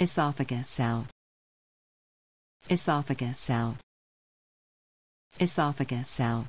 Esophagus cell. Esophagus cell. Esophagus cell.